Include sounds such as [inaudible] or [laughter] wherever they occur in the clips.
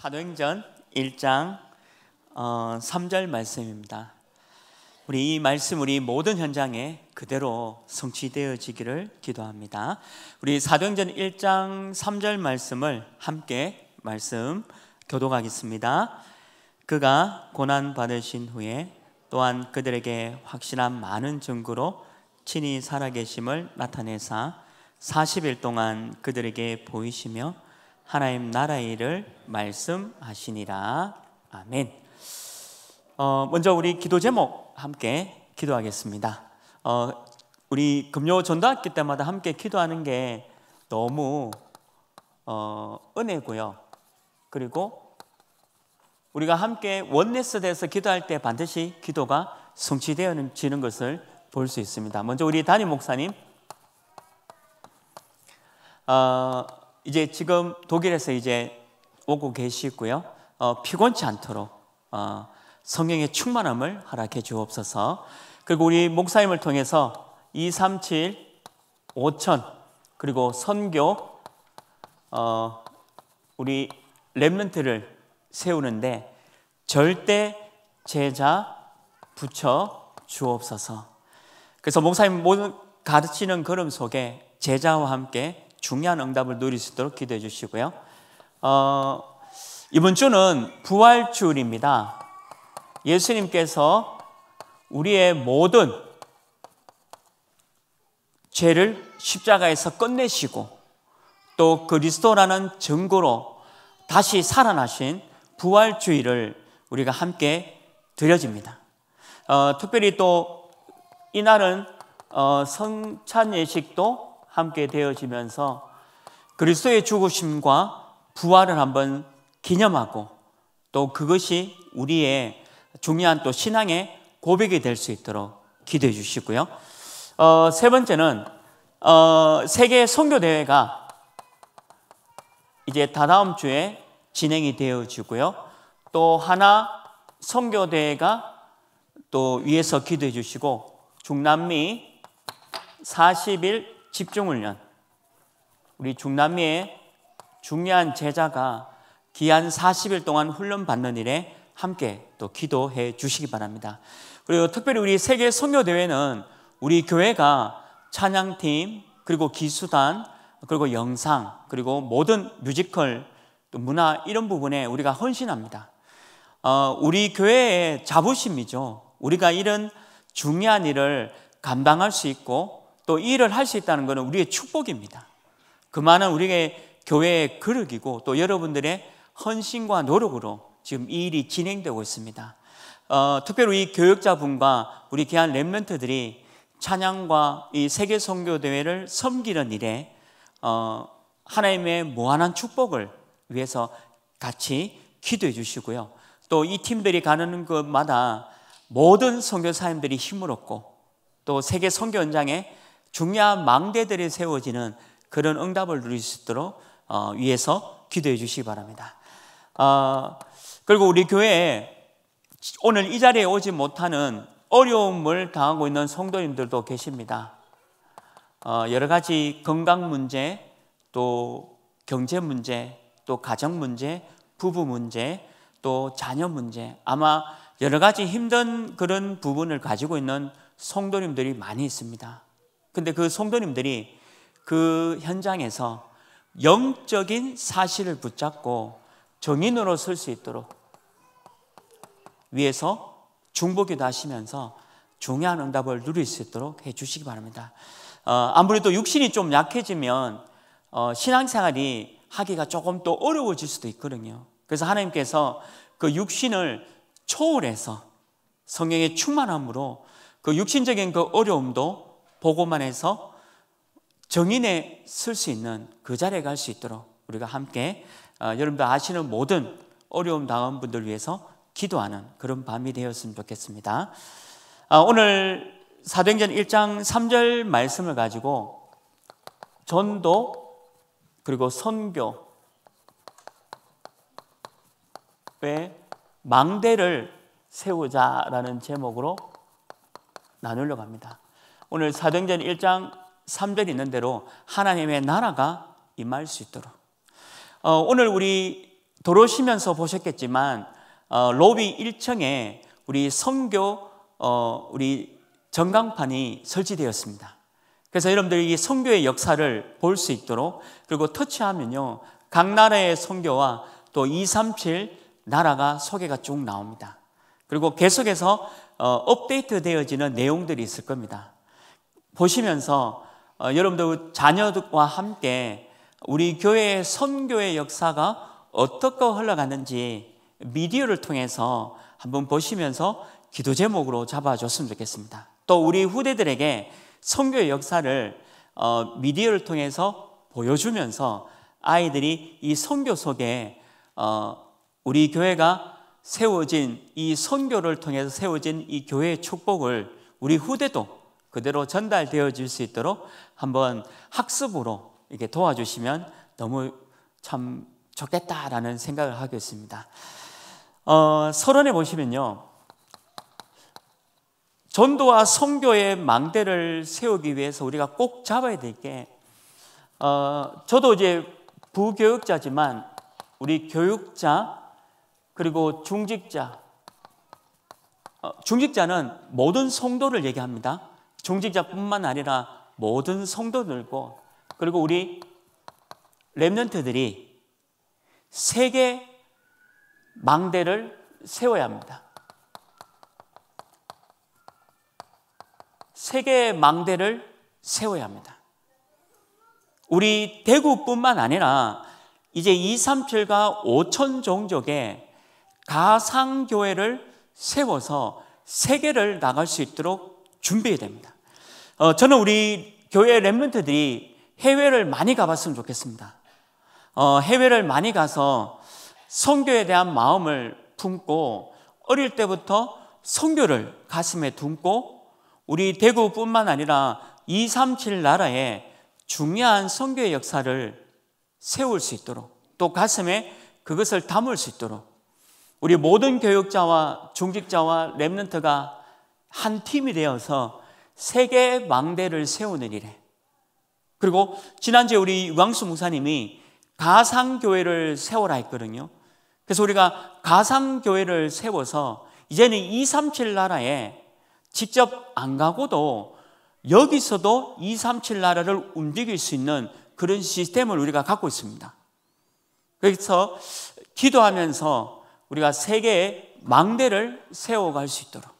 사도행전 1장 3절 어, 말씀입니다. 우리 이 말씀 우리 모든 현장에 그대로 성취되어지기를 기도합니다. 우리 사도행전 1장 3절 말씀을 함께 말씀 교도하겠습니다. 그가 고난 받으신 후에 또한 그들에게 확실한 많은 증거로 친히 살아계심을 나타내사 40일 동안 그들에게 보이시며 하나님 나라의 일을 말씀하시니라. 아멘. 어, 먼저 우리 기도 제목 함께 기도하겠습니다. 어, 우리 금요 전도학기 때마다 함께 기도하는 게 너무 어, 은혜고요. 그리고 우리가 함께 원네스 돼서 기도할 때 반드시 기도가 성취되어지는 것을 볼 수 있습니다. 먼저 우리 담임 목사님 어, 이제 지금 독일에서 이제 오고 계시고요. 어, 피곤치 않도록 어, 성령의 충만함을 허락해 주옵소서. 그리고 우리 목사님을 통해서 237 5천 그리고 선교 어, 우리 랩런트를 세우는데 절대 제자 붙여 주옵소서. 그래서 목사님 모든 가르치는 걸음 속에 제자와 함께 중요한 응답을 누릴 수 있도록 기도해 주시고요. 어, 이번 주는 부활주일입니다. 예수님께서 우리의 모든 죄를 십자가에서 끝내시고 또 그리스도라는 증거로 다시 살아나신 부활주의를 우리가 함께 드려집니다. 어, 특별히 또 이날은 어, 성찬 예식도 함께 되어지면서 그리스도의 죽으심과 부활을 한번 기념하고 또 그것이 우리의 중요한 또 신앙의 고백이 될 수 있도록 기도해 주시고요. 어, 세 번째는 어, 세계 선교 대회가 이제 다다음 주에 진행이 되어지고요. 또 하나 선교 대회가 또 위에서 기도해 주시고 중남미 40일 집중훈련. 우리 중남미의 중요한 제자가 기한 40일 동안 훈련 받는 일에 함께 또 기도해 주시기 바랍니다. 그리고 특별히 우리 세계 선교 대회는 우리 교회가 찬양팀 그리고 기수단 그리고 영상 그리고 모든 뮤지컬 또 문화 이런 부분에 우리가 헌신합니다. 어, 우리 교회의 자부심이죠. 우리가 이런 중요한 일을 감당할 수 있고 또 일을 할 수 있다는 것은 우리의 축복입니다. 그만은 우리의 교회의 그릇이고 또 여러분들의 헌신과 노력으로 지금 이 일이 진행되고 있습니다. 어, 특별히 우 교역자분과 우리 귀한 랩런트들이 찬양과 이 세계 선교 대회를 섬기는 일에 어, 하나님의 무한한 축복을 위해서 같이 기도해 주시고요. 또 이 팀들이 가는 곳마다 모든 선교사님들이 힘을 얻고 또 세계 선교 현장에 중요한 망대들이 세워지는 그런 응답을 누릴 수 있도록 어, 위해서 기도해 주시기 바랍니다. 어, 그리고 우리 교회에 오늘 이 자리에 오지 못하는 어려움을 당하고 있는 성도님들도 계십니다. 어, 여러 가지 건강 문제, 또 경제 문제, 또 가정 문제, 부부 문제, 또 자녀 문제, 아마 여러 가지 힘든 그런 부분을 가지고 있는 성도님들이 많이 있습니다. 근데 그 성도님들이 그 현장에서 영적인 사실을 붙잡고 정인으로 설 수 있도록 위에서 중보기도 하시면서 중요한 응답을 누릴 수 있도록 해 주시기 바랍니다. 어, 아무래도 육신이 좀 약해지면 어, 신앙생활이 하기가 조금 또 어려워질 수도 있거든요. 그래서 하나님께서 그 육신을 초월해서 성령의 충만함으로 그 육신적인 그 어려움도 보고만 해서 정인에 쓸 수 있는 그 자리에 갈 수 있도록 우리가 함께 어, 여러분들 아시는 모든 어려움 당한 분들 위해서 기도하는 그런 밤이 되었으면 좋겠습니다. 아, 오늘 사도행전 1장 3절 말씀을 가지고 전도 그리고 선교의 망대를 세우자라는 제목으로 나누려고 합니다. 오늘 사도행전 1장 3절이 있는 대로 하나님의 나라가 임할 수 있도록. 어, 오늘 우리 도로시면서 보셨겠지만 어, 로비 1층에 우리 성교 어, 우리 전광판이 설치되었습니다. 그래서 여러분들이 이 성교의 역사를 볼 수 있도록 그리고 터치하면요 각 나라의 성교와 또237 나라가 소개가 쭉 나옵니다. 그리고 계속해서 어, 업데이트 되어지는 내용들이 있을 겁니다. 보시면서 어, 여러분들 자녀들과 함께 우리 교회의 선교의 역사가 어떻게 흘러갔는지 미디어를 통해서 한번 보시면서 기도 제목으로 잡아줬으면 좋겠습니다. 또 우리 후대들에게 선교의 역사를 어, 미디어를 통해서 보여주면서 아이들이 이 선교 속에 어, 우리 교회가 세워진 이 선교를 통해서 세워진 이 교회의 축복을 우리 후대도 그대로 전달되어질 수 있도록 한번 학습으로 이렇게 도와주시면 너무 참 좋겠다라는 생각을 하겠습니다. 어, 서론에 보시면요. 전도와 선교의 망대를 세우기 위해서 우리가 꼭 잡아야 될 게, 어, 저도 이제 부교육자지만 우리 교육자, 그리고 중직자, 어, 중직자는 모든 성도를 얘기합니다. 종직자뿐만 아니라 모든 성도들고 그리고 우리 랩런트들이 세계 망대를 세워야 합니다. 세계 망대를 세워야 합니다. 우리 대구뿐만 아니라 이제 237과 5천 종족의 가상교회를 세워서 세계를 나갈 수 있도록 준비해야 됩니다. 어, 저는 우리 교회 랩런트들이 해외를 많이 가봤으면 좋겠습니다. 어, 해외를 많이 가서 선교에 대한 마음을 품고 어릴 때부터 선교를 가슴에 품고 우리 대구뿐만 아니라 237 나라에 중요한 선교의 역사를 세울 수 있도록 또 가슴에 그것을 담을 수 있도록 우리 모든 교육자와 중직자와 랩런트가 한 팀이 되어서 세계 망대를 세우는 일에 그리고 지난주에 우리 왕수 목사님이 가상교회를 세워라 했거든요. 그래서 우리가 가상교회를 세워서 이제는 237 나라에 직접 안 가고도 여기서도 237 나라를 움직일 수 있는 그런 시스템을 우리가 갖고 있습니다. 그래서 기도하면서 우리가 세계의 망대를 세워갈 수 있도록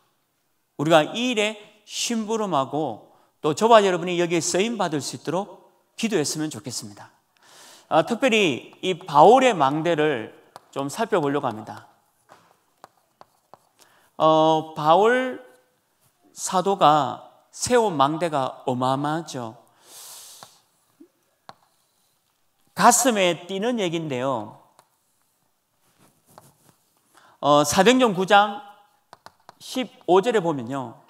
우리가 이 일에 심부름하고 또 저와 여러분이 여기에 쓰임 받을 수 있도록 기도했으면 좋겠습니다. 아, 특별히 이 바울의 망대를 좀 살펴보려고 합니다. 어, 바울 사도가 세운 망대가 어마어마하죠. 가슴에 띄는 얘기인데요. 어, 사도전 9장 15절에 보면요.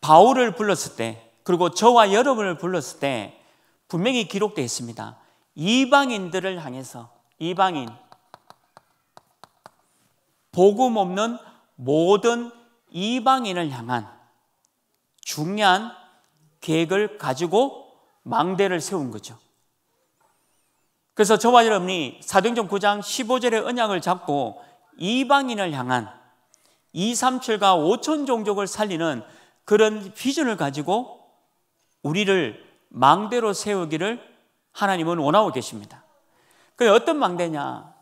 바울을 불렀을 때, 그리고 저와 여러분을 불렀을 때, 분명히 기록되어 있습니다. 이방인들을 향해서, 이방인, 복음 없는 모든 이방인을 향한 중요한 계획을 가지고 망대를 세운 거죠. 그래서 저와 여러분이 사도행전 9장 15절의 언약을 잡고 이방인을 향한 237과 5천 종족을 살리는 그런 비전을 가지고 우리를 망대로 세우기를 하나님은 원하고 계십니다. 그 어떤 망대냐?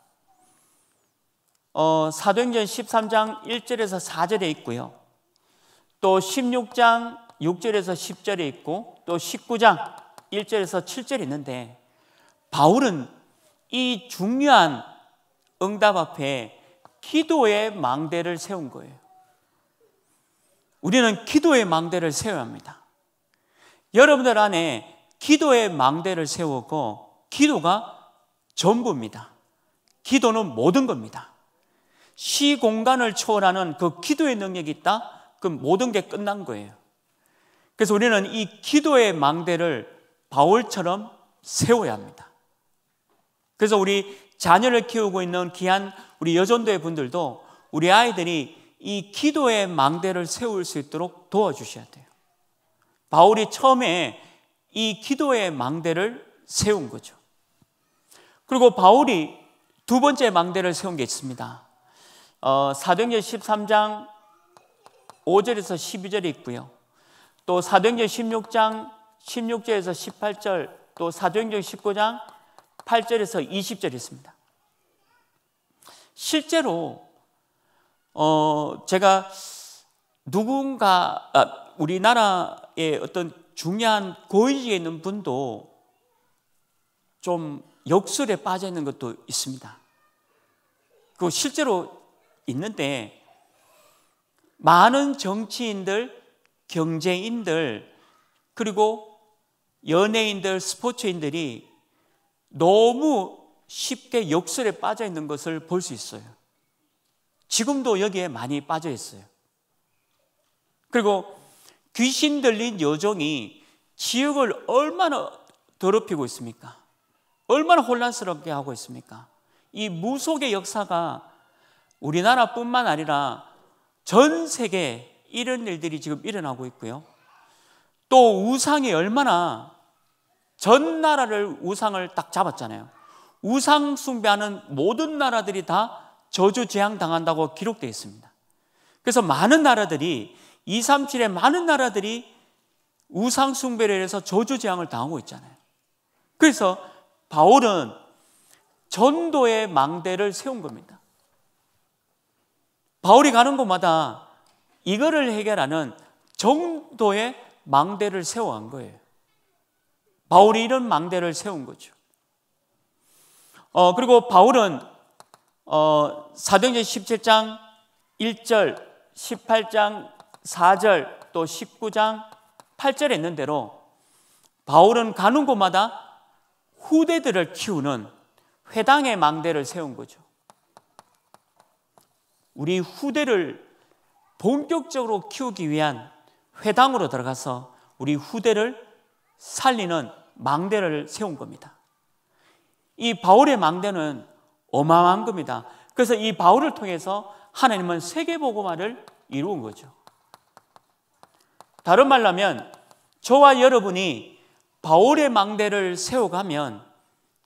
어, 사도행전 13장 1절에서 4절에 있고요. 또 16장 6절에서 10절에 있고 또 19장 1절에서 7절에 있는데 바울은 이 중요한 응답 앞에 기도의 망대를 세운 거예요. 우리는 기도의 망대를 세워야 합니다. 여러분들 안에 기도의 망대를 세우고 기도가 전부입니다. 기도는 모든 겁니다. 시 공간을 초월하는 그 기도의 능력이 있다? 그 모든 게 끝난 거예요. 그래서 우리는 이 기도의 망대를 바울처럼 세워야 합니다. 그래서 우리 자녀를 키우고 있는 귀한 우리 여전도의 분들도 우리 아이들이 이 기도의 망대를 세울 수 있도록 도와주셔야 돼요. 바울이 처음에 이 기도의 망대를 세운 거죠. 그리고 바울이 두 번째 망대를 세운 게 있습니다. 어, 사도행전 13장 5절에서 12절이 있고요. 또 사도행전 16장 16절에서 18절, 또 사도행전 19장 8절에서 20절이 있습니다. 실제로 어 제가 누군가 아, 우리나라의 어떤 중요한 고위직에 있는 분도 좀 역술에 빠져 있는 것도 있습니다. 그 실제로 있는데 많은 정치인들, 경제인들, 그리고 연예인들, 스포츠인들이 너무 쉽게 욕설에 빠져 있는 것을 볼 수 있어요. 지금도 여기에 많이 빠져 있어요. 그리고 귀신 들린 여종이 지역을 얼마나 더럽히고 있습니까? 얼마나 혼란스럽게 하고 있습니까? 이 무속의 역사가 우리나라뿐만 아니라 전 세계에 이런 일들이 지금 일어나고 있고요. 또 우상이 얼마나 전 나라를 우상을 딱 잡았잖아요. 우상 숭배하는 모든 나라들이 다 저주 재앙 당한다고 기록되어 있습니다. 그래서 많은 나라들이 237의 많은 나라들이 우상 숭배를 해서 저주 재앙을 당하고 있잖아요. 그래서 바울은 전도의 망대를 세운 겁니다. 바울이 가는 곳마다 이거를 해결하는 정도의 망대를 세워간 거예요. 바울이 이런 망대를 세운 거죠. 어, 그리고 바울은 어, 사도행전 17장 1절, 18장 4절, 또 19장 8절에 있는 대로 바울은 가는 곳마다 후대들을 키우는 회당의 망대를 세운 거죠. 우리 후대를 본격적으로 키우기 위한 회당으로 들어가서 우리 후대를 살리는 망대를 세운 겁니다. 이 바울의 망대는 어마어마한 겁니다. 그래서 이 바울을 통해서 하나님은 세계보고만을 이루은 거죠. 다른 말로 하면 저와 여러분이 바울의 망대를 세워가면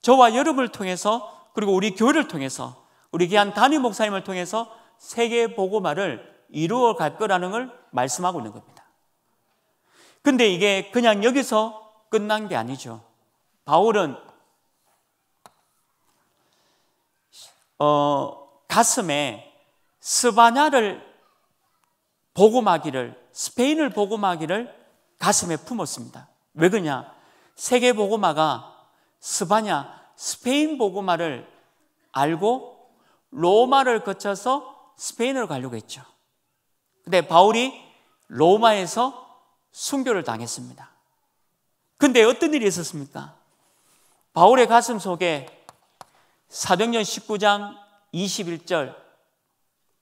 저와 여러분을 통해서 그리고 우리 교회를 통해서 우리 귀한 단임 목사님을 통해서 세계보고만을 이루어 갈 거라는 걸 말씀하고 있는 겁니다. 근데 이게 그냥 여기서 끝난 게 아니죠. 바울은 어, 가슴에 스바냐를 보고하기를 스페인을 보고하기를 가슴에 품었습니다. 왜 그러냐? 세계 보고마가 스바냐 스페인 보고마를 알고 로마를 거쳐서 스페인으로 가려고 했죠. 근데 바울이 로마에서 순교를 당했습니다. 근데 어떤 일이 있었습니까? 바울의 가슴 속에 사병년 19장 21절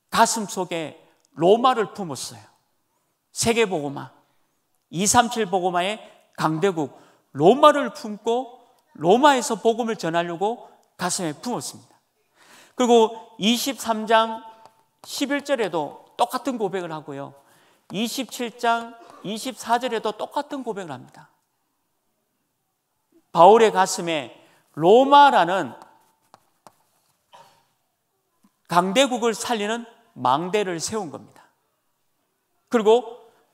가슴 속에 로마를 품었어요. 세계보고마, 237 보고마의 강대국 로마를 품고 로마에서 복음을 전하려고 가슴에 품었습니다. 그리고 23장 11절에도 똑같은 고백을 하고요. 27장 24절에도 똑같은 고백을 합니다. 바울의 가슴에 로마라는 강대국을 살리는 망대를 세운 겁니다. 그리고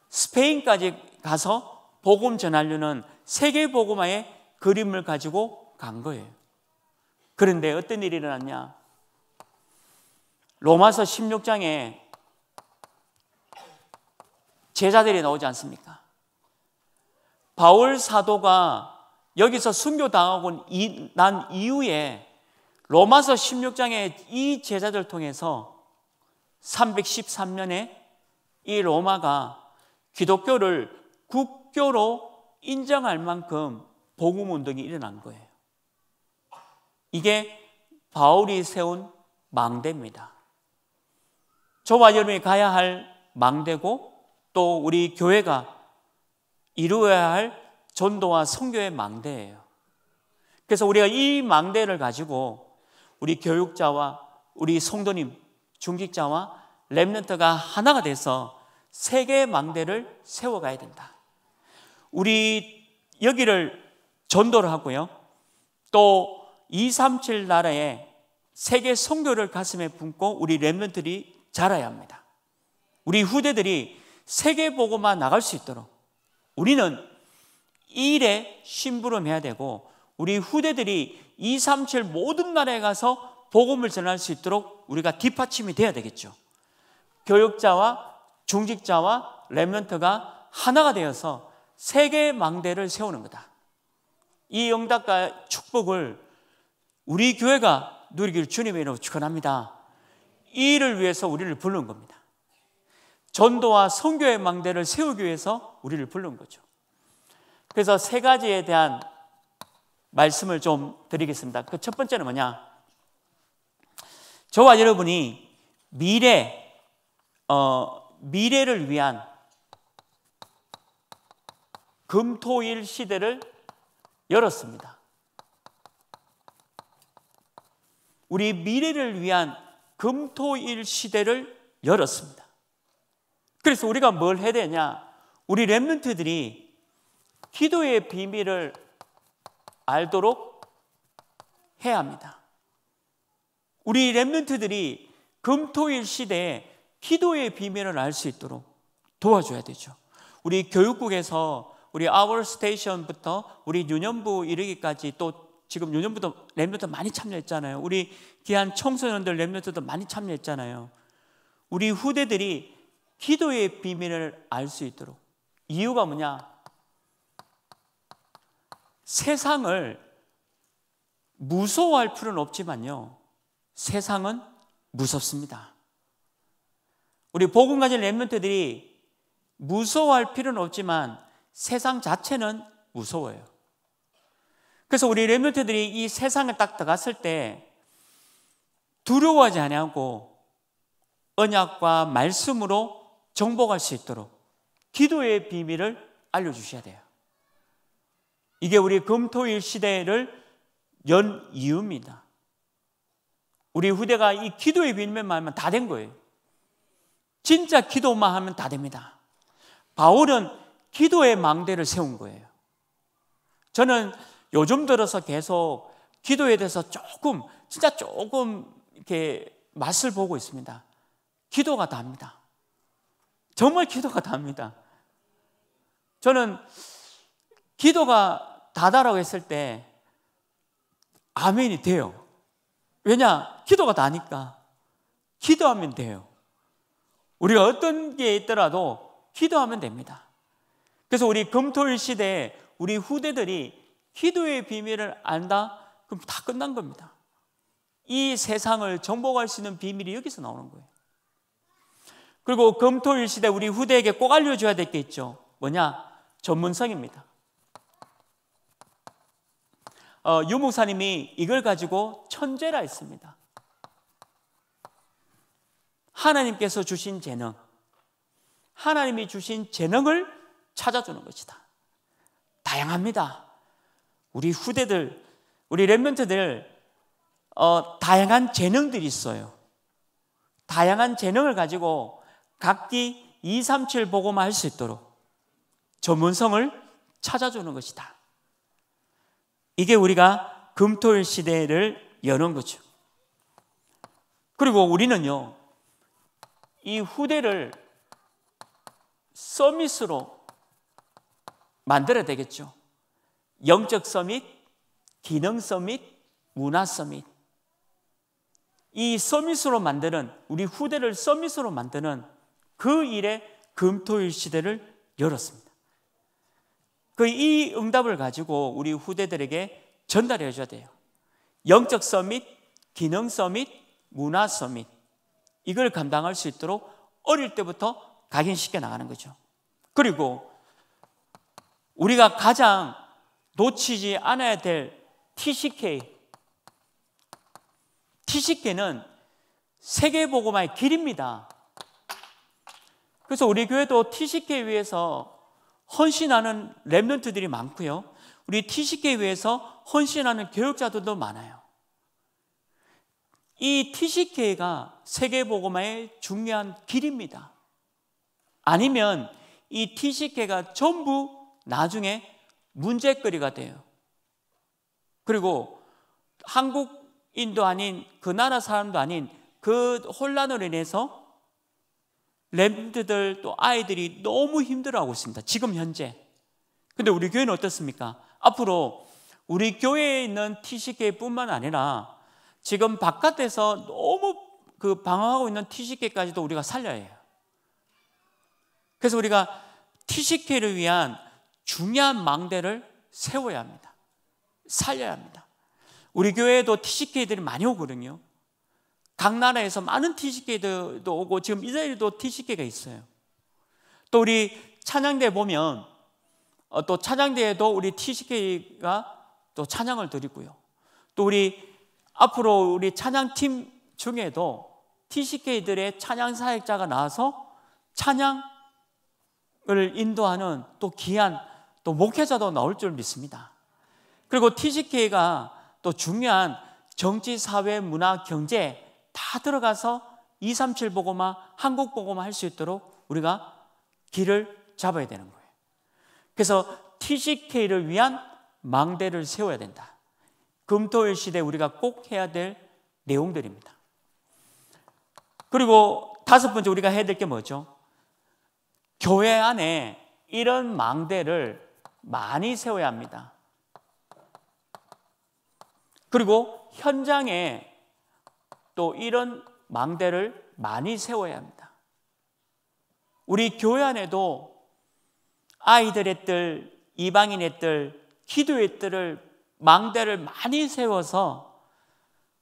스페인까지 가서 복음 전하려는 세계 복음화의 그림을 가지고 간 거예요. 그런데 어떤 일이 일어났냐? 로마서 16장에 제자들이 나오지 않습니까? 바울 사도가 여기서 순교당하고 난 이후에 로마서 16장에 이 제자들 통해서 313년에 이 로마가 기독교를 국교로 인정할 만큼 복음 운동이 일어난 거예요. 이게 바울이 세운 망대입니다. 저와 여러분이 가야 할 망대고 또 우리 교회가 이루어야 할 전도와 성교의 망대예요. 그래서 우리가 이 망대를 가지고 우리 교육자와 우리 성도님, 중직자와 랩런트가 하나가 돼서 세계 의 망대를 세워가야 된다. 우리 여기를 전도를 하고요. 또237 나라에 세계 선교를 가슴에 품고 우리 랩런트들이 자라야 합니다. 우리 후대들이 세계 보고만 나갈 수 있도록 우리는 일에 심부름해야 되고 우리 후대들이 237 모든 나라에 가서 복음을 전할 수 있도록 우리가 뒷받침이 돼야 되겠죠. 교육자와 중직자와 랩런트가 하나가 되어서 세계 망대를 세우는 거다. 이 응답과 축복을 우리 교회가 누리길 주님의 이름으로 축원합니다. 이 일을 위해서 우리를 부른 겁니다. 전도와 선교의 망대를 세우기 위해서 우리를 부른 거죠. 그래서 세 가지에 대한 말씀을 좀 드리겠습니다. 그 첫 번째는 뭐냐? 저와 여러분이 미래, 어, 미래를 위한 금토일 시대를 열었습니다. 우리 미래를 위한 금토일 시대를 열었습니다. 그래서 우리가 뭘 해야 되냐? 우리 랩런트들이 기도의 비밀을 알도록 해야 합니다. 우리 랩런트들이 금토일 시대에 기도의 비밀을 알 수 있도록 도와줘야 되죠. 우리 교육국에서 우리 아워 스테이션부터 우리 유년부 이르기까지 또 지금 유년부도 랩런트 많이 참여했잖아요. 우리 귀한 청소년들 랩런트도 많이 참여했잖아요. 우리 후대들이 기도의 비밀을 알 수 있도록 이유가 뭐냐? 세상을 무서워할 필요는 없지만요. 세상은 무섭습니다. 우리 복음 가진 랩몬트들이 무서워할 필요는 없지만 세상 자체는 무서워요. 그래서 우리 랩몬트들이이 세상을 딱 들어갔을 때 두려워하지 않냐고 언약과 말씀으로 정복할 수 있도록 기도의 비밀을 알려주셔야 돼요. 이게 우리 금토일 시대를 연 이유입니다. 우리 후대가 이 기도의 빌면만 하면 다 된 거예요. 진짜 기도만 하면 다 됩니다. 바울은 기도의 망대를 세운 거예요. 저는 요즘 들어서 계속 기도에 대해서 조금, 진짜 조금 이렇게 맛을 보고 있습니다. 기도가 답니다. 정말 기도가 답니다. 저는 기도가 다다라고 했을 때 아멘이 돼요. 왜냐? 기도가 다니까. 기도하면 돼요. 우리가 어떤 게 있더라도 기도하면 됩니다. 그래서 우리 금토일 시대에 우리 후대들이 기도의 비밀을 안다? 그럼 다 끝난 겁니다. 이 세상을 정복할 수 있는 비밀이 여기서 나오는 거예요. 그리고 금토일 시대 우리 후대에게 꼭 알려줘야 될 게 있죠. 뭐냐? 전문성입니다. 어, 유목사님이 이걸 가지고 천재라 했습니다. 하나님께서 주신 재능, 하나님이 주신 재능을 찾아주는 것이다. 다양합니다. 우리 후대들, 우리 랩멘트들 어, 다양한 재능들이 있어요. 다양한 재능을 가지고 각기 237 보고만 할 수 있도록 전문성을 찾아주는 것이다. 이게 우리가 금토일 시대를 여는 거죠. 그리고 우리는요, 이 후대를 서밋으로 만들어야 되겠죠. 영적 서밋, 기능 서밋, 문화 서밋. 이 서밋으로 만드는, 우리 후대를 서밋으로 만드는 그 일에 금토일 시대를 열었습니다. 그이 응답을 가지고 우리 후대들에게 전달해 줘야 돼요. 영적 서밋, 기능 서밋, 문화 서밋. 이걸 감당할 수 있도록 어릴 때부터 각인시켜 나가는 거죠. 그리고 우리가 가장 놓치지 않아야 될 TCK. TCK는 세계보고마의 길입니다. 그래서 우리 교회도 TCK 위해서 헌신하는 랩런트들이 많고요. 우리 TCK 위해서 헌신하는 교육자들도 많아요. 이 TCK가 세계보고마의 중요한 길입니다. 아니면 이 TCK가 전부 나중에 문제거리가 돼요. 그리고 한국인도 아닌 그 나라 사람도 아닌 그 혼란으로 인해서 렘드들또 아이들이 너무 힘들어하고 있습니다. 지금 현재. 근데 우리 교회는 어떻습니까? 앞으로 우리 교회에 있는 TCK뿐만 아니라 지금 바깥에서 너무 그 방황하고 있는 TCK까지도 우리가 살려야 해요. 그래서 우리가 TCK를 위한 중요한 망대를 세워야 합니다. 살려야 합니다. 우리 교회에도 TCK들이 많이 오거든요. 각 나라에서 많은 TCK도 오고 지금 이스라엘도 TCK가 있어요. 또 우리 찬양대 보면 어, 또 찬양대에도 우리 TCK가 또 찬양을 드리고요. 또 우리 앞으로 우리 찬양팀 중에도 TCK들의 찬양 사역자가 나와서 찬양을 인도하는 또 귀한 또 목회자도 나올 줄 믿습니다. 그리고 TCK가 또 중요한 정치, 사회, 문화, 경제 다 들어가서 237 보고마, 한국 보고마 할수 있도록 우리가 길을 잡아야 되는 거예요. 그래서 TCK를 위한 망대를 세워야 된다. 금토일 시대 우리가 꼭 해야 될 내용들입니다. 그리고 다섯 번째 우리가 해야 될 게 뭐죠? 교회 안에 이런 망대를 많이 세워야 합니다. 그리고 현장에 또 이런 망대를 많이 세워야 합니다. 우리 교회 안에도 아이들의 뜰, 이방인의 뜰, 기도의 뜰을 망대를 많이 세워서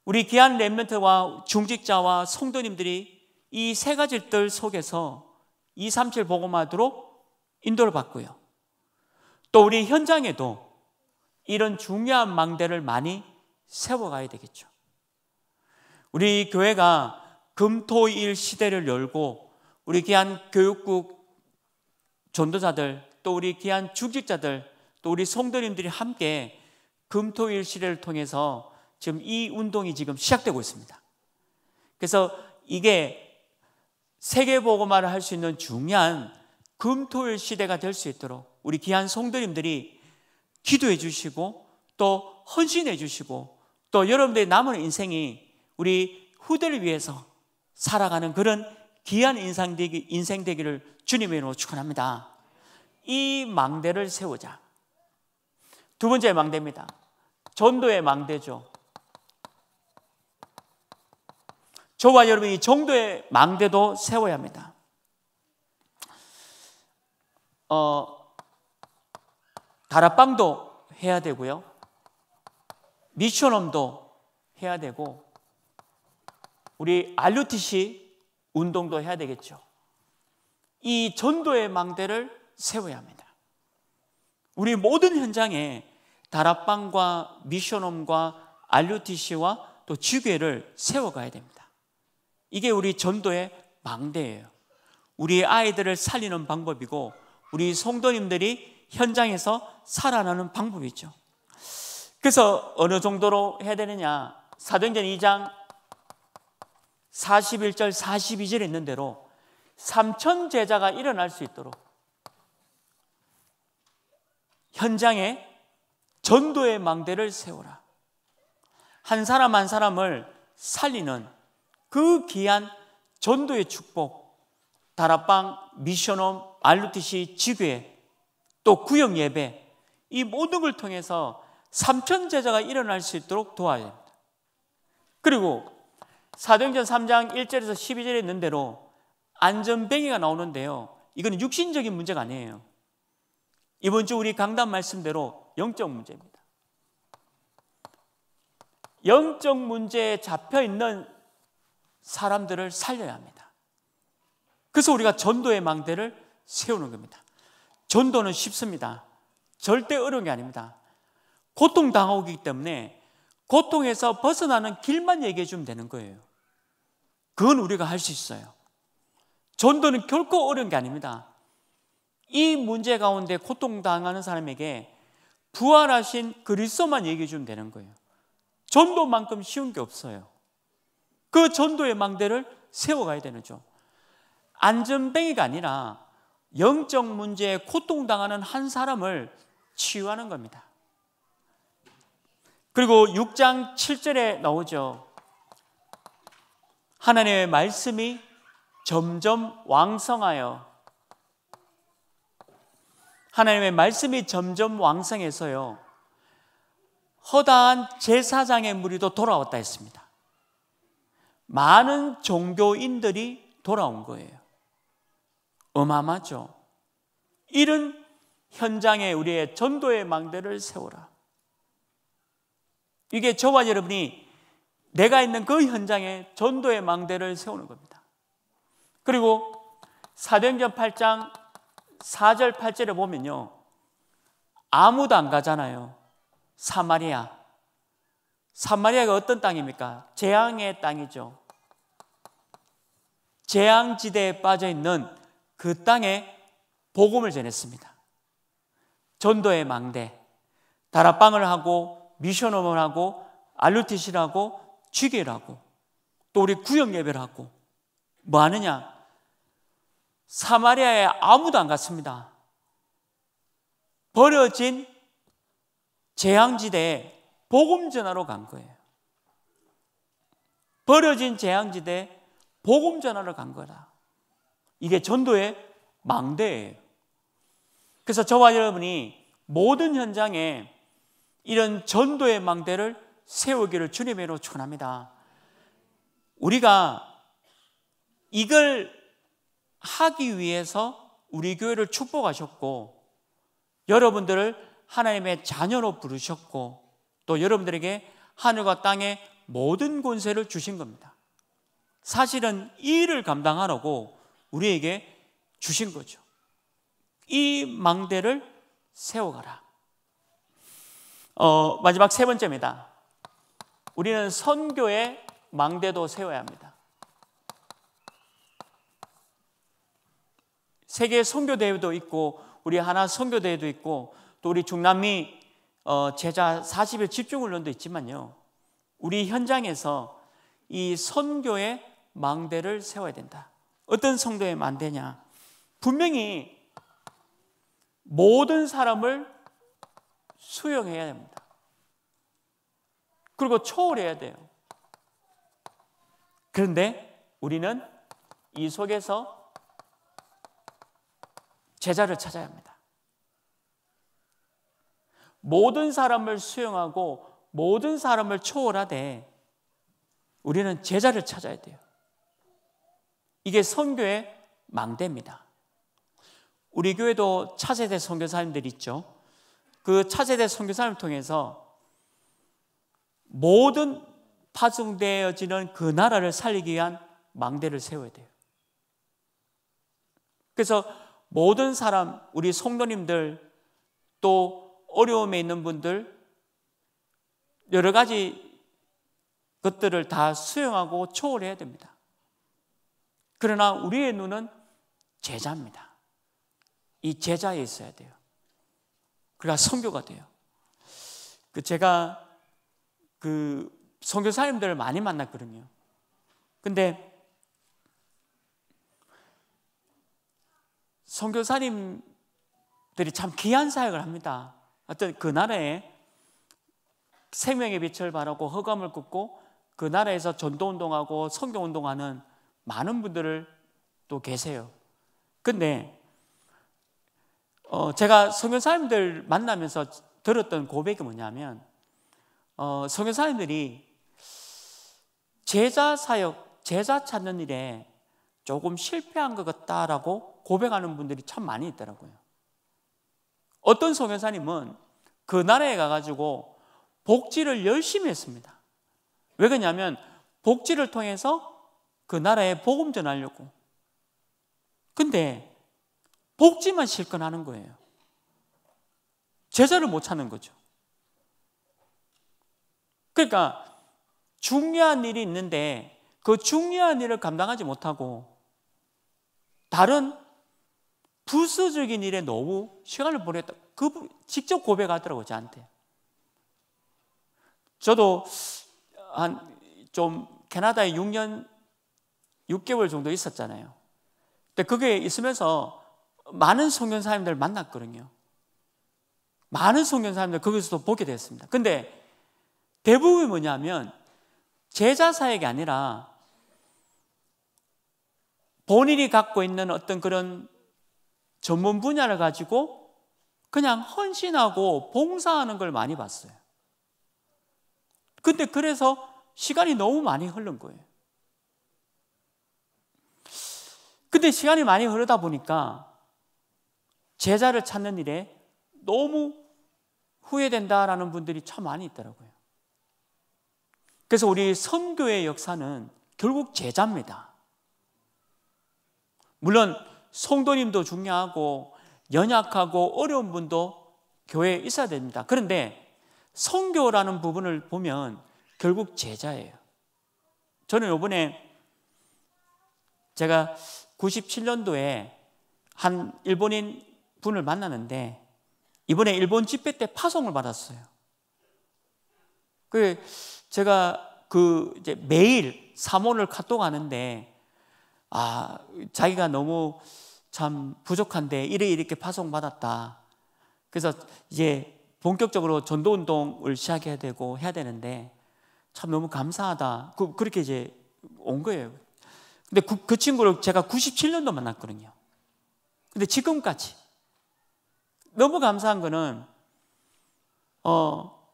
우리 귀한 랩멘트와 중직자와 성도님들이 이 세 가지 뜰 속에서 237 복음하도록 인도를 받고요. 또 우리 현장에도 이런 중요한 망대를 많이 세워가야 되겠죠. 우리 교회가 금토일 시대를 열고 우리 귀한 교육국 전도자들 또 우리 귀한 중직자들 또 우리 성도님들이 함께 금토일 시대를 통해서 지금 이 운동이 지금 시작되고 있습니다. 그래서 이게 세계보고말을 할 수 있는 중요한 금토일 시대가 될 수 있도록 우리 귀한 성도님들이 기도해 주시고 또 헌신해 주시고 또 여러분들의 남은 인생이 우리 후대를 위해서 살아가는 그런 귀한 인상 되기, 인생 되기를 주님의 이름으로 축원합니다. 이 망대를 세우자. 두 번째 망대입니다. 전도의 망대죠. 저와 여러분이 정도의 망대도 세워야 합니다. 어, 다락방도 해야 되고요. 미션홈도 해야 되고 우리 RUTC 운동도 해야 되겠죠. 이 전도의 망대를 세워야 합니다. 우리 모든 현장에 다락방과 미션홈과 RUTC와 또지회를 세워가야 됩니다. 이게 우리 전도의 망대예요. 우리 아이들을 살리는 방법이고 우리 성도님들이 현장에서 살아나는 방법이죠. 그래서 어느 정도로 해야 되느냐? 사도행전 2장 41절 42절에 있는 대로 삼천 제자가 일어날 수 있도록 현장에 전도의 망대를 세워라. 한 사람 한 사람을 살리는 그 귀한 전도의 축복 다락방 미션홈 알루티시 지교회 또 구역 예배 이 모든 걸 통해서 삼천 제자가 일어날 수 있도록 도와야 합니다. 그리고 사도행전 3장 1절에서 12절에 있는 대로 안전뱅이가 나오는데요. 이건 육신적인 문제가 아니에요. 이번 주 우리 강단 말씀대로 영적 문제입니다. 영적 문제에 잡혀 있는 사람들을 살려야 합니다. 그래서 우리가 전도의 망대를 세우는 겁니다. 전도는 쉽습니다. 절대 어려운 게 아닙니다. 고통당하기 때문에 고통에서 벗어나는 길만 얘기해 주면 되는 거예요. 그건 우리가 할 수 있어요. 전도는 결코 어려운 게 아닙니다. 이 문제 가운데 고통당하는 사람에게 부활하신 그리스도만 얘기해 주면 되는 거예요. 전도만큼 쉬운 게 없어요. 그 전도의 망대를 세워가야 되는 죠 안전뱅이가 아니라 영적 문제에 고통당하는 한 사람을 치유하는 겁니다. 그리고 6장 7절에 나오죠. 하나님의 말씀이 점점 왕성하여 하나님의 말씀이 점점 왕성해서요. 허다한 제사장의 무리도 돌아왔다 했습니다. 많은 종교인들이 돌아온 거예요. 어마마죠 이런 현장에 우리의 전도의 망대를 세워라. 이게 저와 여러분이 내가 있는 그 현장에 전도의 망대를 세우는 겁니다. 그리고 사도행전 8장 4절 8절에 보면요. 아무도 안 가잖아요. 사마리아. 사마리아가 어떤 땅입니까? 재앙의 땅이죠. 재앙지대에 빠져 있는 그 땅에 복음을 전했습니다. 전도의 망대, 다락방을 하고 미션홈을 하고 알루티시를 하고 지게라고또 우리 구역 예배를 하고 뭐 하느냐? 사마리아에 아무도 안 갔습니다. 버려진 재앙지대에 복음 전하러 간 거예요. 버려진 재앙지대에 복음 전하러 간 거다. 이게 전도의 망대예요. 그래서 저와 여러분이 모든 현장에 이런 전도의 망대를 세우기를 주님의 로 축원합니다. 우리가 이걸 하기 위해서 우리 교회를 축복하셨고 여러분들을 하나님의 자녀로 부르셨고 또 여러분들에게 하늘과 땅의 모든 권세를 주신 겁니다. 사실은 일을 감당하라고 우리에게 주신 거죠. 이 망대를 세워가라. 어, 마지막 세 번째입니다. 우리는 선교의 망대도 세워야 합니다. 세계 선교대회도 있고 우리 하나 선교대회도 있고 또 우리 중남미 어, 제자 40일 집중훈련도 있지만요. 우리 현장에서 이 선교의 망대를 세워야 된다. 어떤 성도의 망대냐? 분명히 모든 사람을 수용해야 됩니다. 그리고 초월해야 돼요. 그런데 우리는 이 속에서 제자를 찾아야 합니다. 모든 사람을 수용하고 모든 사람을 초월하되 우리는 제자를 찾아야 돼요. 이게 선교의 망대입니다. 우리 교회도 차세대 선교사님들 있죠. 그 차세대 선교사를 통해서 모든 파송되어지는 그 나라를 살리기 위한 망대를 세워야 돼요. 그래서 모든 사람, 우리 성도님들 또 어려움에 있는 분들 여러 가지 것들을 다 수용하고 초월해야 됩니다. 그러나 우리의 눈은 제자입니다. 이 제자에 있어야 돼요. 그래야 선교가 돼요. 그 제가 그 선교사님들을 많이 만났거든요. 근데 선교사님들이 참 귀한 사역을 합니다. 하여그 나라에 생명의 빛을 바라고 허감을 굽고 그 나라에서 전도 운동하고 성교 운동하는 많은 분들을 또 계세요. 근데 어, 제가 성교사님들 만나면서 들었던 고백이 뭐냐면 어, 성교사님들이 제자 사역, 제자 찾는 일에 조금 실패한 것 같다라고 고백하는 분들이 참 많이 있더라고요. 어떤 성교사님은 그 나라에 가가지고 복지를 열심히 했습니다. 왜 그러냐면 복지를 통해서 그 나라에 복음 전하려고. 근데 복지만 실컷하는 거예요. 제자를 못 찾는 거죠. 그러니까 중요한 일이 있는데 그 중요한 일을 감당하지 못하고 다른 부수적인 일에 너무 시간을 보냈다. 그 직접 고백하더라고요, 저한테. 저도 한 좀 캐나다에 6년 6개월 정도 있었잖아요. 근데 그게 있으면서 많은 성교사님들 을 만났거든요. 많은 성교사님들 거기서도 보게 됐습니다. 근데 대부분이 뭐냐면 제자 사역이 아니라 본인이 갖고 있는 어떤 그런 전문 분야를 가지고 그냥 헌신하고 봉사하는 걸 많이 봤어요. 근데 그래서 시간이 너무 많이 흐른 거예요. 근데 시간이 많이 흐르다 보니까 제자를 찾는 일에 너무 후회된다라는 분들이 참 많이 있더라고요. 그래서 우리 선교의 역사는 결국 제자입니다. 물론 성도님도 중요하고 연약하고 어려운 분도 교회에 있어야 됩니다. 그런데 성교라는 부분을 보면 결국 제자예요. 저는 이번에 제가 97년도에 한 일본인 분을 만나는데 이번에 일본 집회 때 파송을 받았어요. 그 제가 그 이제 매일 사모를 카톡하는데 아 자기가 너무 참 부족한데 이래 이렇게 파송 받았다. 그래서 이제 본격적으로 전도 운동을 시작해야 되고 해야 되는데 참 너무 감사하다. 그, 그렇게 이제 온 거예요. 근데 그, 그 친구를 제가 97년도 만났거든요. 근데 지금까지 너무 감사한 거는 어,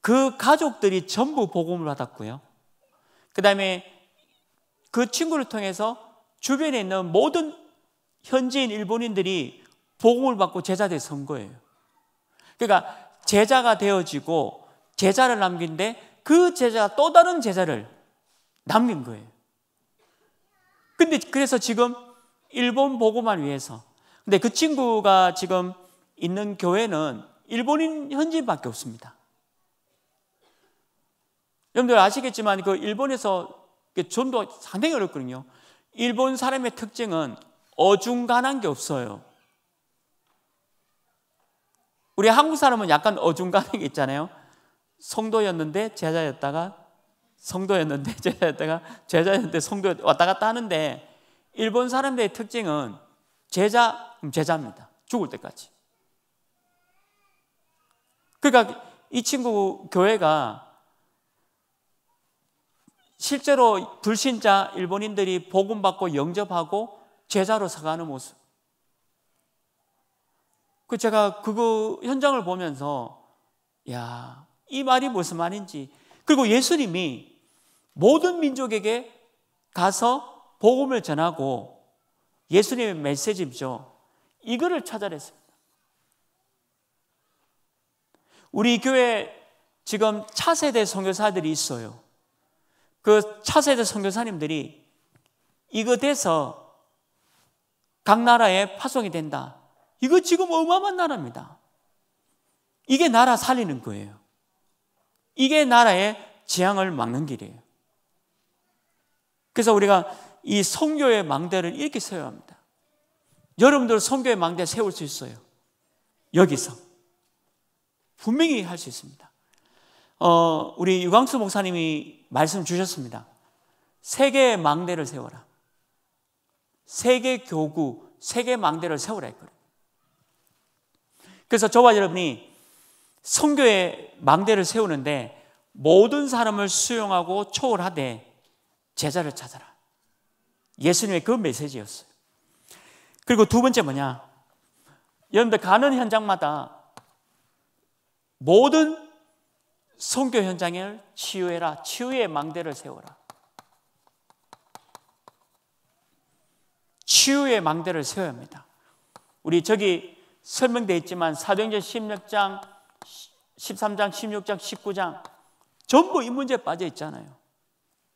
그 가족들이 전부 복음을 받았고요. 그 다음에 그 친구를 통해서 주변에 있는 모든 현지인 일본인들이 복음을 받고 제자들 선 거예요. 그러니까 제자가 되어지고 제자를 남긴데 그 제자가 또 다른 제자를 남긴 거예요. 근데 그래서 지금 일본 복음만 위해서 근데 그 친구가 지금 있는 교회는 일본인 현지인밖에 없습니다. 여러분들 아시겠지만 그 일본에서 그 전도 상당히 어렵거든요. 일본 사람의 특징은 어중간한 게 없어요. 우리 한국 사람은 약간 어중간한 게 있잖아요. 성도였는데 제자였다가 성도였는데 [laughs] 제자였다가 제자였는데 성도 왔다 갔다 하는데 일본 사람들의 특징은 제자, 제자입니다. 죽을 때까지. 그러니까 이 친구 교회가 실제로 불신자 일본인들이 복음 받고 영접하고 제자로 서가는 모습. 그 제가 그 현장을 보면서 야, 이 말이 무슨 말인지. 그리고 예수님이 모든 민족에게 가서 복음을 전하고 예수님의 메시지죠. 이거를 찾아냈습니다. 우리 교회 지금 차세대 선교사들이 있어요. 그 차세대 선교사님들이 이것에서 각 나라에 파송이 된다. 이거 지금 어마어마한 나라입니다. 이게 나라 살리는 거예요. 이게 나라의 재앙을 막는 길이에요. 그래서 우리가 이 성교의 망대를 이렇게 세워야 합니다. 여러분들 성교의 망대 세울 수 있어요. 여기서. 분명히 할 수 있습니다. 어, 우리 유광수 목사님이 말씀 주셨습니다. 세계의 망대를 세워라. 세계 교구, 세계 망대를 세워라 했거든요. 그래서 저와 여러분이 성교의 망대를 세우는데 모든 사람을 수용하고 초월하되 제자를 찾아라. 예수님의 그 메시지였어요. 그리고 두 번째 뭐냐? 여러분들 가는 현장마다 모든 선교 현장을 치유해라. 치유의 망대를 세워라. 치유의 망대를 세워야 합니다. 우리 저기 설명되어 있지만 사도행전 16장, 13장, 16장, 19장 전부 이 문제에 빠져 있잖아요.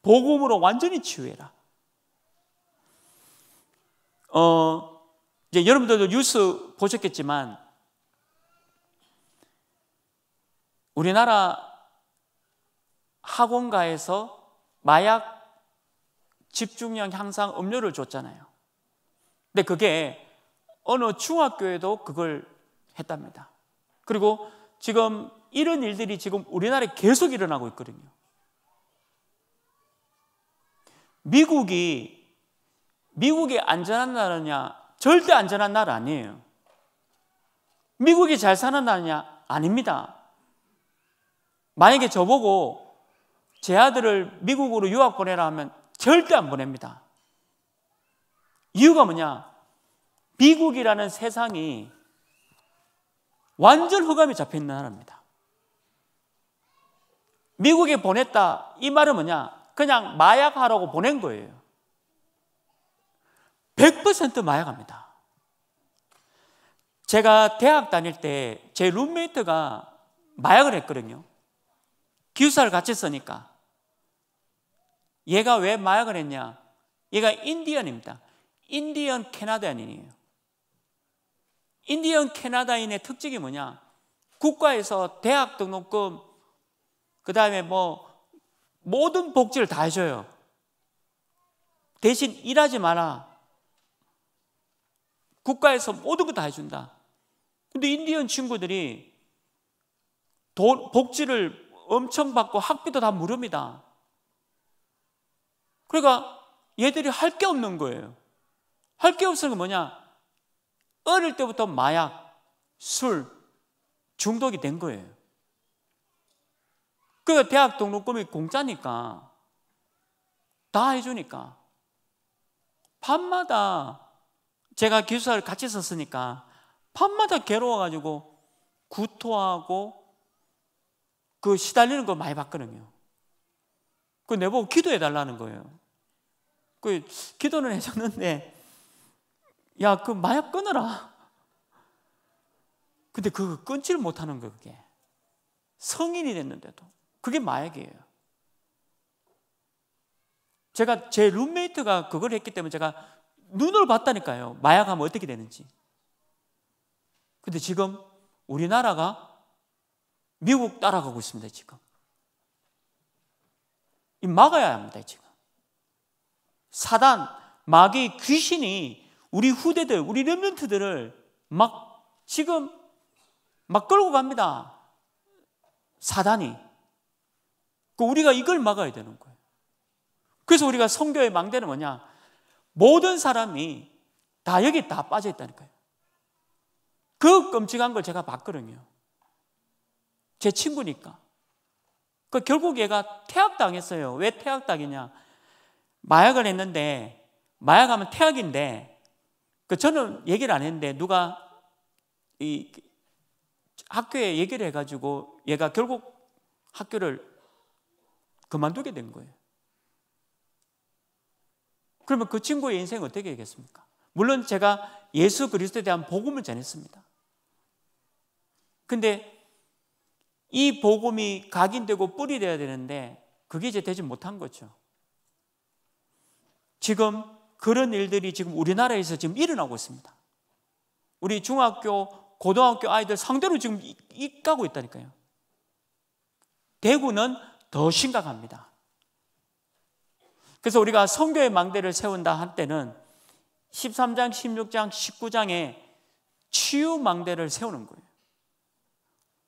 복음으로 완전히 치유해라. 어, 이제 여러분들도 뉴스 보셨겠지만 우리나라 학원가에서 마약 집중력 향상 음료를 줬잖아요. 근데 그게 어느 중학교에도 그걸 했답니다. 그리고 지금 이런 일들이 지금 우리나라에 계속 일어나고 있거든요. 미국이 미국이 안전한 나라냐? 절대 안전한 나라 아니에요. 미국이 잘 사는 나라냐? 아닙니다. 만약에 저보고 제 아들을 미국으로 유학 보내라 하면 절대 안 보냅니다. 이유가 뭐냐? 미국이라는 세상이 완전 호감이 잡혀 있는 나라입니다. 미국에 보냈다 이 말은 뭐냐? 그냥 마약하라고 보낸 거예요. 100% 마약합니다. 제가 대학 다닐 때 제 룸메이트가 마약을 했거든요. 기숙사를 같이 쓰니까. 얘가 왜 마약을 했냐? 얘가 인디언입니다. 인디언 캐나다인이에요. 인디언 캐나다인의 특징이 뭐냐? 국가에서 대학 등록금, 그 다음에 뭐, 모든 복지를 다 해줘요. 대신 일하지 마라. 국가에서 모든 거 다 해준다. 근데 인디언 친구들이 돈, 복지를 엄청 받고 학비도 다무료니다 그러니까 얘들이 할 게 없는 거예요. 할 게 없는 게 뭐냐? 어릴 때부터 마약, 술, 중독이 된 거예요. 그 대학 등록금이 공짜니까 다 해주니까 밤마다 제가 기숙사를 같이 썼으니까 밤마다 괴로워가지고 구토하고 그 시달리는 걸 많이 봤거든요. 그 내보고 기도해 달라는 거예요. 그 기도는 해줬는데 야그 마약 끊어라. 근데 그거 끊지를 못하는 거 그게 성인이 됐는데도 그게 마약이에요. 제가 제 룸메이트가 그걸 했기 때문에 제가 눈으로 봤다니까요. 마약하면 어떻게 되는지. 근데 지금 우리나라가 미국 따라가고 있습니다, 지금. 이 막아야 합니다, 지금. 사단, 마귀, 귀신이 우리 후대들, 우리 렘런트들을 막 지금 막 끌고 갑니다. 사단이. 그 우리가 이걸 막아야 되는 거예요. 그래서 우리가 성교의 망대는 뭐냐? 모든 사람이 다 여기 다 빠져 있다니까요. 그 끔찍한 걸 제가 봤거든요. 제 친구니까. 그 결국 얘가 퇴학당했어요. 왜 퇴학당이냐? 마약을 했는데 마약하면 퇴학인데 그 저는 얘기를 안 했는데 누가 이 학교에 얘기를 해가지고 얘가 결국 학교를 그만두게 된 거예요. 그러면 그 친구의 인생 어떻게 되겠습니까? 물론 제가 예수 그리스도에 대한 복음을 전했습니다. 근데 이 복음이 각인되고 뿌리 돼야 되는데 그게 이제 되지 못한 거죠. 지금 그런 일들이 지금 우리나라에서 지금 일어나고 있습니다. 우리 중학교, 고등학교 아이들 상대로 지금 이, 이 까고 있다니까요. 대구는 더 심각합니다. 그래서 우리가 성교의 망대를 세운다 할 때는 13장, 16장, 19장에 치유 망대를 세우는 거예요.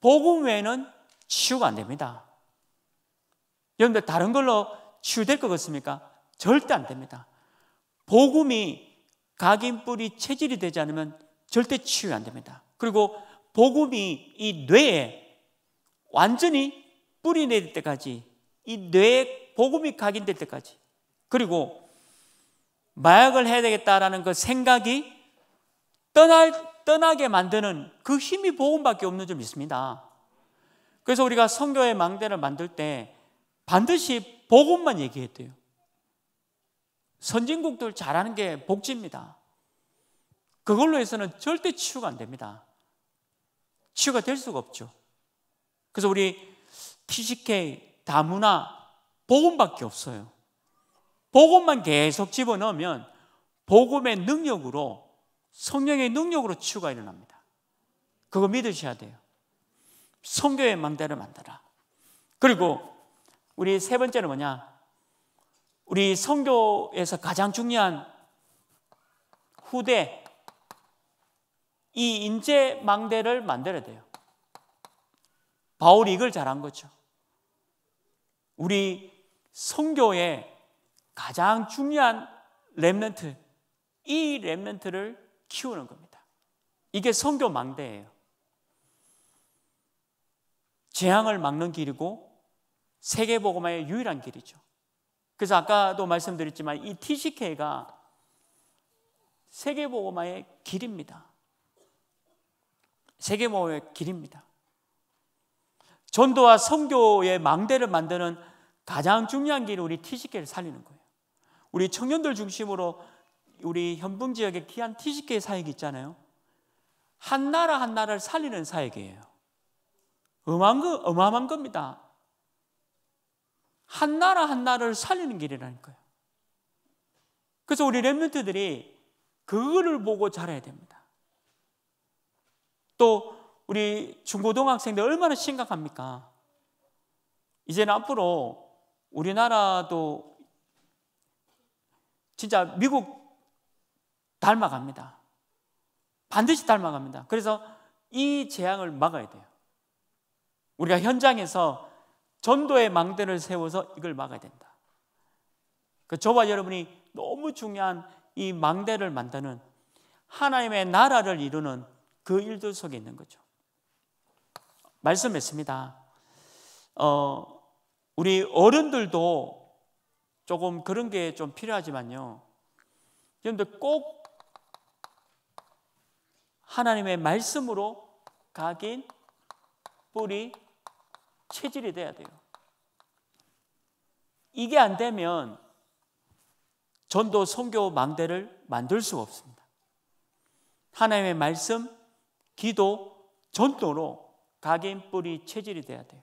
복음 외에는 치유가 안 됩니다. 여러분들 다른 걸로 치유될 것 같습니까? 절대 안 됩니다. 복음이 각인 뿌리 체질이 되지 않으면 절대 치유 안 됩니다. 그리고 복음이 이 뇌에 완전히 뿌리 내릴 때까지 이 뇌에 복음이 각인될 때까지 그리고 마약을 해야 되겠다라는 그 생각이 떠날, 떠나게 만드는 그 힘이 보험밖에 없는 줄 믿습니다. 그래서 우리가 성교의 망대를 만들 때 반드시 복음만 얘기했대요. 선진국들 잘하는 게 복지입니다. 그걸로 해서는 절대 치유가 안 됩니다. 치유가 될 수가 없죠. 그래서 우리 TCK, 다문화, 복음밖에 없어요. 복음만 계속 집어넣으면 복음의 능력으로 성령의 능력으로 치유가 일어납니다. 그거 믿으셔야 돼요. 성교의 망대를 만들라 그리고 우리 세 번째는 뭐냐? 우리 성교에서 가장 중요한 후대 이 인재 망대를 만들어야 돼요. 바울이 이걸 잘한 거죠. 우리 성교의 가장 중요한 렘넌트, 이 렘넌트를 키우는 겁니다. 이게 성교 망대예요. 재앙을 막는 길이고 세계 복음화의 유일한 길이죠. 그래서 아까도 말씀드렸지만 이 TCK가 세계 복음화의 길입니다. 세계 복음화의 길입니다. 전도와 선교의 망대를 만드는 가장 중요한 길이 우리 TCK를 살리는 거예요. 우리 청년들 중심으로 우리 현붕 지역에 귀한 티식계 사역이 있잖아요. 한 나라 한 나라를 살리는 사역이에요. 어마한 거, 어마어마한 겁니다. 한 나라 한 나라를 살리는 길이라니까요. 그래서 우리 랩런트들이 그거를 보고 자라야 됩니다. 또 우리 중고등학생들 얼마나 심각합니까? 이제는 앞으로 우리나라도 진짜 미국 닮아갑니다. 반드시 닮아갑니다. 그래서 이 재앙을 막아야 돼요. 우리가 현장에서 전도의 망대를 세워서 이걸 막아야 된다. 그 저와 여러분이 너무 중요한 이 망대를 만드는 하나님의 나라를 이루는 그 일들 속에 있는 거죠. 말씀했습니다. 어, 우리 어른들도 조금 그런 게 좀 필요하지만요. 여러분들 꼭 하나님의 말씀으로 각인, 뿌리, 체질이 돼야 돼요. 이게 안 되면 전도 선교 망대를 만들 수 없습니다. 하나님의 말씀, 기도, 전도로 각인 뿌리 체질이 돼야 돼요.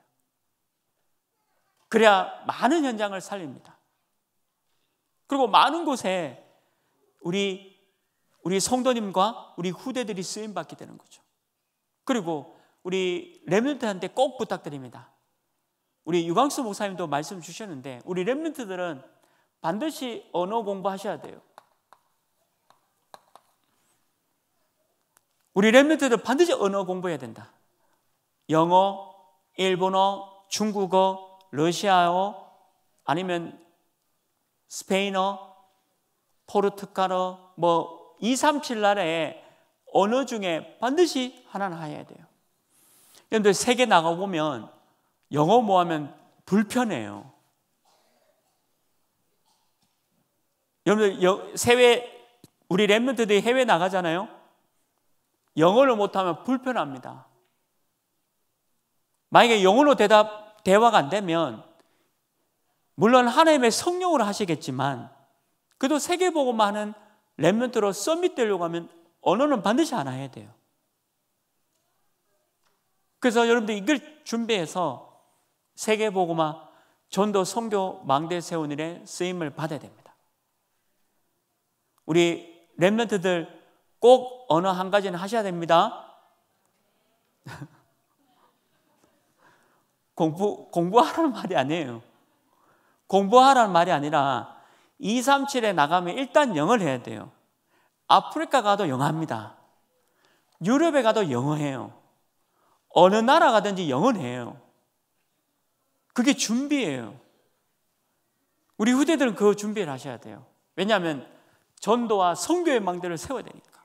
그래야 많은 현장을 살립니다. 그리고 많은 곳에 우리 우리 성도님과 우리 후대들이 쓰임 받게 되는 거죠. 그리고 우리 렘넌트한테 꼭 부탁드립니다. 우리 유광수 목사님도 말씀 주셨는데 우리 렘넌트들은 반드시 언어 공부하셔야 돼요. 우리 렘넌트들 반드시 언어 공부해야 된다. 영어, 일본어, 중국어, 러시아어 아니면 스페인어, 포르투갈어 뭐 2, 3, 7 나라의 언어 중에 반드시 하나는 해야 돼요. 그런데 세계 나가 보면 영어 뭐 하면 불편해요. 여러분들 세외 우리 랩런트들이 해외 나가잖아요. 영어를 못하면 불편합니다. 만약에 영어로 대답 대화가 안 되면 물론 하나님의 성령으로 하시겠지만 그래도 세계보고만은 랩런트로 썸밋되려고 하면 언어는 반드시 안나 해야 돼요. 그래서 여러분들 이걸 준비해서 세계보고마 전도 성교 망대 세운 일에 쓰임을 받아야 됩니다. 우리 랩런트들 꼭 언어 한 가지는 하셔야 됩니다. [laughs] 공부, 공부하라는 말이 아니에요. 공부하라는 말이 아니라 237에 나가면 일단 영어를 해야 돼요. 아프리카 가도 영어합니다. 유럽에 가도 영어해요. 어느 나라 가든지 영어를 해요. 그게 준비예요. 우리 후대들은 그 준비를 하셔야 돼요. 왜냐하면 전도와 성교의 망대를 세워야 되니까.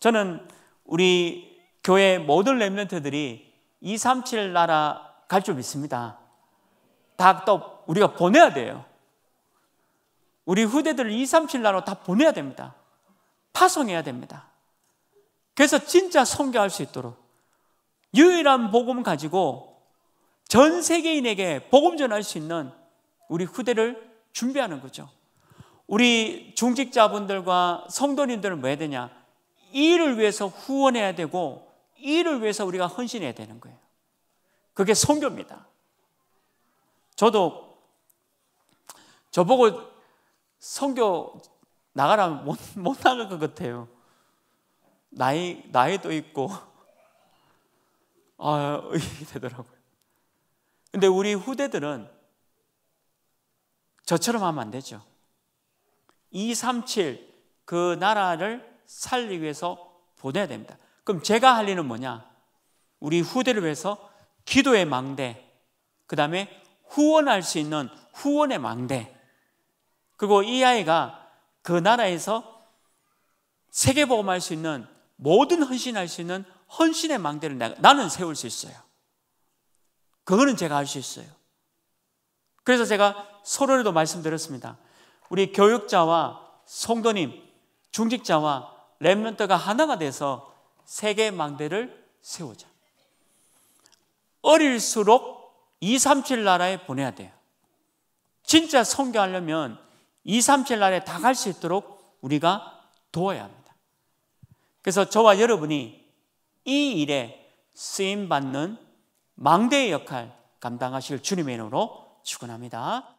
저는 우리 교회 모든 랩런트들이 237 나라 갈 줄 믿습니다. 다또 우리가 보내야 돼요. 우리 후대들을 2, 3, 7 나로 다 보내야 됩니다. 파송해야 됩니다. 그래서 진짜 선교할 수 있도록 유일한 복음 가지고 전 세계인에게 복음 전할 수 있는 우리 후대를 준비하는 거죠. 우리 중직자분들과 성도님들은 뭐 해야 되냐? 이일 위해서 후원해야 되고 이일 위해서 우리가 헌신해야 되는 거예요. 그게 선교입니다. 저도 저보고 성교 나가라면 못, [laughs] 못 나갈 것 같아요. 나이, 나이도 있고, 아, 의이 되더라고요. 근데 우리 후대들은 저처럼 하면 안 되죠. 237, 그 나라를 살리기 위해서 보내야 됩니다. 그럼 제가 할 일은 뭐냐? 우리 후대를 위해서 기도의 망대, 그 다음에 후원할 수 있는 후원의 망대, 그리고 이 아이가 그 나라에서 세계보험할수 있는 모든 헌신할 수 있는 헌신의 망대를 내가, 나는 세울 수 있어요. 그거는 제가 할 수 있어요. 그래서 제가 서로에도 말씀드렸습니다. 우리 교육자와 성도님, 중직자와 랩런트가 하나가 돼서 세계 망대를 세우자. 어릴수록 2, 3, 7 나라에 보내야 돼요. 진짜 성교하려면 237 날에 다 갈 수 있도록 우리가 도와야 합니다. 그래서 저와 여러분이 이 일에 쓰임 받는 망대의 역할 감당하실 주님의 이름으로 축원합니다.